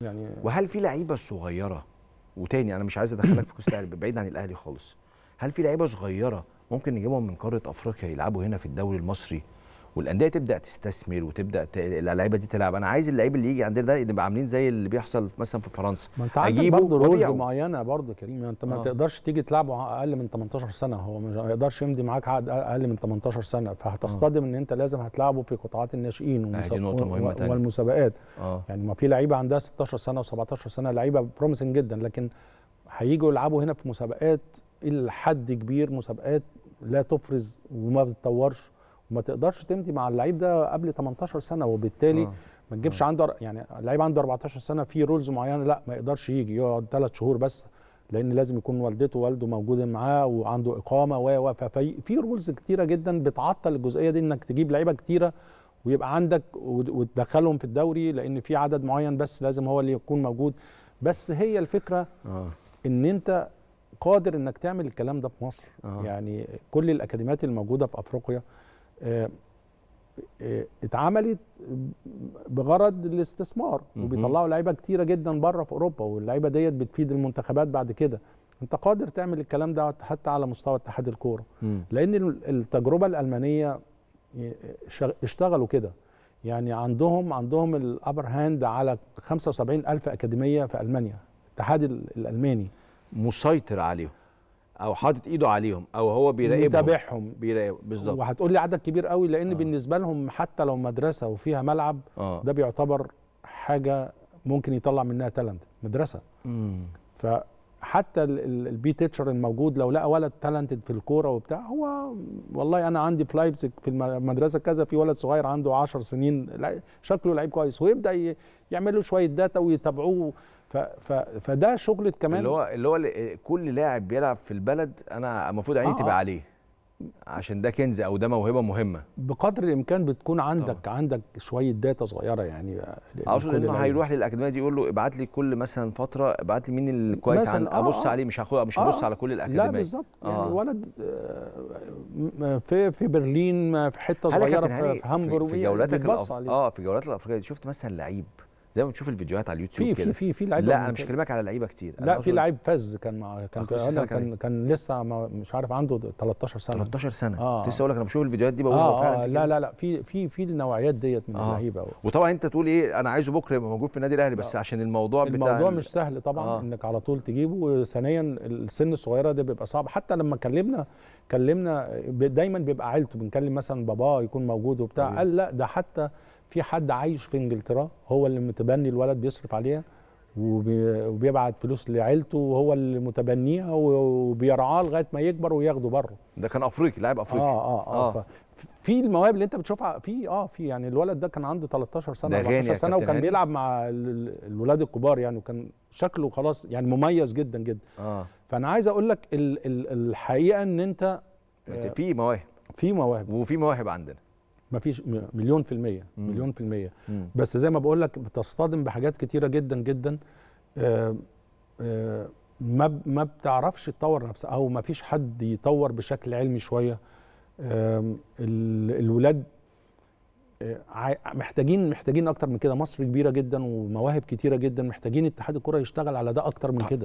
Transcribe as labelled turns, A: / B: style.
A: يعني وهل في لعيبه صغيره وتاني انا مش عايز ادخلك في كاس بعيد عن الاهلي خالص هل في لعيبه صغيره ممكن نجيبهم من قاره افريقيا يلعبوا هنا في الدوري المصري والانديه تبدا تستثمر وتبدا اللعيبه دي تلعب انا عايز اللعيب اللي يجي عندنا ده نبقى عاملين زي اللي بيحصل مثلا في فرنسا ما انت عندك برضه رولز
B: معينه برضه كريم يعني انت ما آه.
A: تقدرش تيجي تلعبه
B: اقل من 18 سنه هو ما يقدرش يمضي معاك عقد اقل من 18 سنه فهتصطدم آه. ان انت لازم هتلعبه في قطاعات الناشئين آه، والمسابقات والمسابقات آه. يعني ما في لعيبه عندها 16 سنه و17 سنه لعيبه بروميسنج جدا لكن هيجوا يلعبوا هنا في مسابقات الى حد كبير مسابقات لا تفرز وما بتطورش ما تقدرش تمضي مع اللعيب ده قبل 18 سنه وبالتالي آه. ما تجيبش آه. عنده يعني اللعيب عنده 14 سنه في رولز معينه لا ما يقدرش يجي يقعد ثلاث شهور بس لان لازم يكون والدته ووالده موجودين معاه وعنده اقامه و و ففي رولز كتيره جدا بتعطل الجزئيه دي انك تجيب لعيبه كتيره ويبقى عندك وتدخلهم في الدوري لان في عدد معين بس لازم هو اللي يكون موجود بس هي الفكره آه. ان انت قادر انك تعمل الكلام ده في مصر آه. يعني كل الاكاديميات الموجوده في افريقيا آه، آه، اتعملت بغرض الاستثمار وبيطلعوا لعيبه كتيره جدا بره في اوروبا واللعيبه ديت بتفيد المنتخبات بعد كده انت قادر تعمل الكلام ده حتى على مستوى اتحاد الكوره لان التجربه الالمانيه آه، اشتغلوا كده يعني عندهم عندهم الابر هاند على 75 الف اكاديميه في المانيا الاتحاد الالماني مسيطر عليهم
A: او حاطط ايده عليهم او هو بيراقبهم متابعهم بيراقبهم بالظبط وهتقول
B: لي عدد كبير قوي لان آه. بالنسبه لهم حتى لو مدرسه وفيها ملعب آه. ده بيعتبر حاجه ممكن يطلع منها تالنت مدرسه امم فحتى البي تيتشر الموجود لو لقى ولد تالنتد في الكوره وبتاع هو والله انا عندي في لايبزيج في المدرسه كذا في ولد صغير عنده 10 سنين شكله لعيب كويس ويبدا يعمل له شويه داتا ويتابعوه فده شغله كمان اللي هو
A: اللي هو كل لاعب بيلعب في البلد انا المفروض عيني آه تبقى آه. عليه عشان ده كنز او ده موهبه مهمه
B: بقدر الامكان بتكون عندك أوه. عندك شويه داتا صغيره يعني آه، اقصد انه هيروح
A: للاكاديميه دي يقول له ابعت لي كل مثلا فتره ابعت لي مين الكويس عن آه ابص آه عليه مش هاخد مش آه. هبص آه على كل الاكاديميه لا بالظبط يعني ولد
B: في في برلين في حته صغيره في هامبورغ في جولاتك اه
A: في جولات الافريقيه شفت مثلا لعيب زي ما بتشوف الفيديوهات على اليوتيوب كده في في في لعيبه لا انا مش بكلمك على لعيبه كتير لا في لعيب
B: فز كان مع كان كان, كان, كان لسه مش عارف عنده 13 سنه 13 سنه آه. لسه اقول لك
A: انا بشوف الفيديوهات دي بقول آه, آه، فعلا آه لا لا لا في في في النوعيات ديت من آه. اللعيبه وطبعا انت تقول ايه انا عايزه بكره يبقى موجود في النادي الاهلي بس آه. عشان الموضوع, الموضوع بتاع الموضوع مش
B: سهل طبعا آه. انك على طول تجيبه وثانيا السن الصغيره ده بيبقى صعب حتى لما كلمنا كلمنا دايما بيبقى عيلته بنكلم مثلا باباه يكون موجود وبتاع قال لا ده حتى في حد عايش في انجلترا هو اللي متبني الولد بيصرف عليها وبيبعت فلوس لعيلته وهو اللي متبنيها وبيرعاه لغايه ما يكبر وياخده بره
A: ده كان افريقي لاعب افريقي اه اه اه, آه.
B: في المواهب اللي انت بتشوفها في اه في يعني الولد ده كان عنده 13 سنه 14 سنه وكان بيلعب مع الولاد الكبار يعني وكان شكله خلاص يعني مميز جدا جدا اه فانا عايز اقول لك الحقيقه ان انت في مواهب في مواهب وفي مواهب عندنا ما فيش مليون في المية مم. مليون في المية مم. بس زي ما بقول لك بتصطدم بحاجات كتيرة جدا جدا آه، آه، ما ما بتعرفش تطور نفسها او ما فيش حد يطور بشكل علمي شوية الولاد آه، محتاجين محتاجين اكتر من كده مصر كبيره جدا ومواهب كتيره جدا محتاجين اتحاد الكره يشتغل على ده اكتر من كده